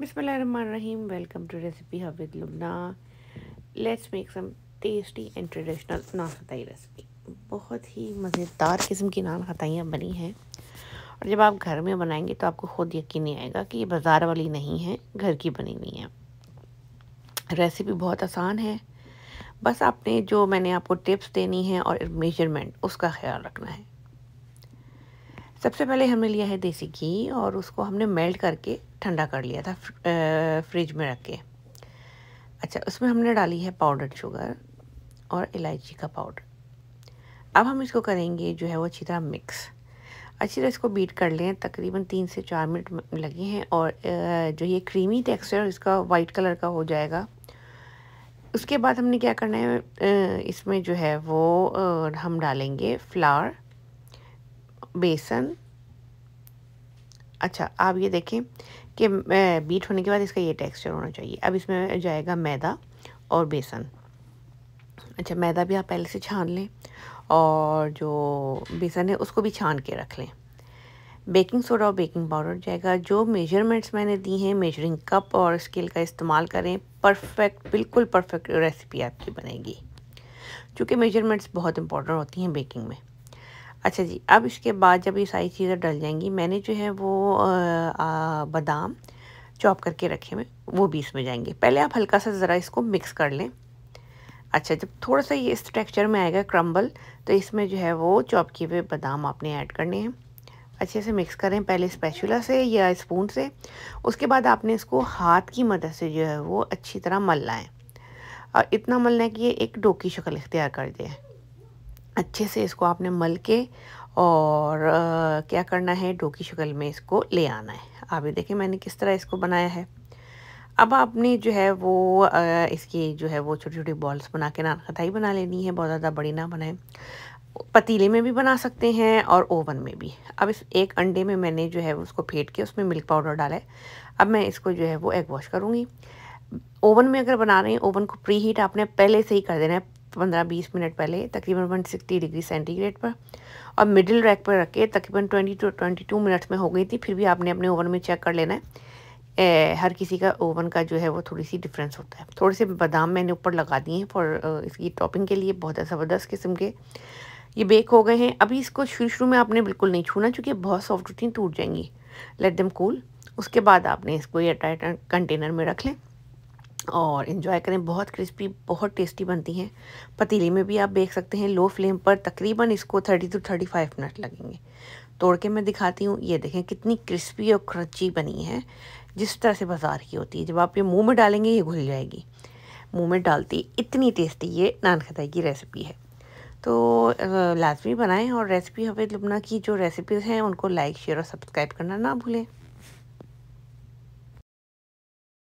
welcome to recipe hub with Lubna let's make some tasty and traditional nankhatai recipe बहुत ही मज़ेदार किस्म की नान खताइयाँ बनी हैं और जब आप घर में बनाएंगे तो आपको खुद यकीन नहीं आएगा कि ये बाज़ार वाली नहीं है घर की बनी हुई है रेसिपी बहुत आसान है बस आपने जो मैंने आपको टिप्स देनी है और मेजरमेंट उसका ख्याल रखना है सबसे पहले हमने लिया है देसी घी और उसको हमने मेल्ट करके ठंडा कर लिया था फ्रिज में रख के अच्छा उसमें हमने डाली है पाउडर शुगर और इलायची का पाउडर अब हम इसको करेंगे जो है वो अच्छी तरह मिक्स अच्छी तरह इसको बीट कर लें तकरीबन तीन से चार मिनट लगे हैं और जो ये क्रीमी टेक्सचर इसका वाइट कलर का हो जाएगा उसके बाद हमने क्या करना है इसमें जो है वो हम डालेंगे फ्लावर बेसन अच्छा आप ये देखें कि बीट होने के बाद इसका ये टेक्सचर होना चाहिए अब इसमें जाएगा मैदा और बेसन अच्छा मैदा भी आप पहले से छान लें और जो बेसन है उसको भी छान के रख लें बेकिंग सोडा और बेकिंग पाउडर जाएगा जो मेजरमेंट्स मैंने दी हैं मेजरिंग कप और स्केल का इस्तेमाल करें परफेक्ट बिल्कुल परफेक्ट रेसिपी आपकी बनेगी क्योंकि मेजरमेंट्स बहुत इंपॉर्टेंट होती हैं बेकिंग में अच्छा जी अब इसके बाद जब ये सारी चीज़ें डल जाएंगी मैंने जो है वो बादाम चॉप करके रखे हुए वो भी इसमें जाएंगे पहले आप हल्का सा ज़रा इसको मिक्स कर लें अच्छा जब थोड़ा सा ये इस टेक्स्चर में आएगा क्रम्बल तो इसमें जो है वो चॉप किए हुए बादाम आपने ऐड करने हैं अच्छे से मिक्स करें पहले स्पैचुला से या स्पून से उसके बाद आपने इसको हाथ की मदद से जो है वो अच्छी तरह मल लाएँ और इतना मलना है कि ये एक डोकी शक्ल इख्तियार कर दे अच्छे से इसको आपने मल के और आ, क्या करना है डो की शक्ल में इसको ले आना है आप ये देखें मैंने किस तरह इसको बनाया है अब आपने जो है वो आ, इसकी जो है वो छोटी छोटी बॉल्स बना के कथाई बना लेनी है बहुत ज़्यादा बड़ी ना बनाएं पतीले में भी बना सकते हैं और ओवन में भी अब इस एक अंडे में मैंने जो है उसको फेंट के उसमें मिल्क पाउडर डाला है अब मैं इसको जो है वो एग वॉश करूँगी ओवन में अगर बना रहे हैं ओवन को प्री हीट आपने पहले से ही कर देना है पंद्रह बीस मिनट पहले तकरीबन वन सिक्सटी डिग्री सेंटीग्रेड पर और मिडिल रैक पर रख के तकरीबन twenty two twenty two minutes में हो गई थी फिर भी आपने अपने ओवन में चेक कर लेना है ए, हर किसी का ओवन का जो है वो थोड़ी सी डिफरेंस होता है थोड़े से बादाम मैंने ऊपर लगा दिए हैं फॉर इसकी टॉपिंग के लिए बहुत ज़बरदस्त किस्म के ये बेक हो गए हैं अभी इसको शुरू शुरू में आपने बिल्कुल नहीं छूना चूँकि बहुत सॉफ्ट होती टूट जाएंगी लेट दम कूल उसके बाद आपने इसको ये टाइट कंटेनर में रख लें और इन्जॉय करें बहुत क्रिस्पी बहुत टेस्टी बनती हैं पतीली में भी आप देख सकते हैं लो फ्लेम पर तकरीबन इसको thirty two thirty five minute लगेंगे तोड़ के मैं दिखाती हूँ ये देखें कितनी क्रिस्पी और क्रची बनी है जिस तरह से बाज़ार की होती है जब आप ये मुंह में डालेंगे ये घुल जाएगी मुंह में डालती इतनी टेस्टी ये नान खताई की रेसिपी है तो लाजमी बनाएं और रेसिपी हवे लुबना की जो रेसिपीज़ हैं उनको लाइक शेयर और सब्सक्राइब करना ना भूलें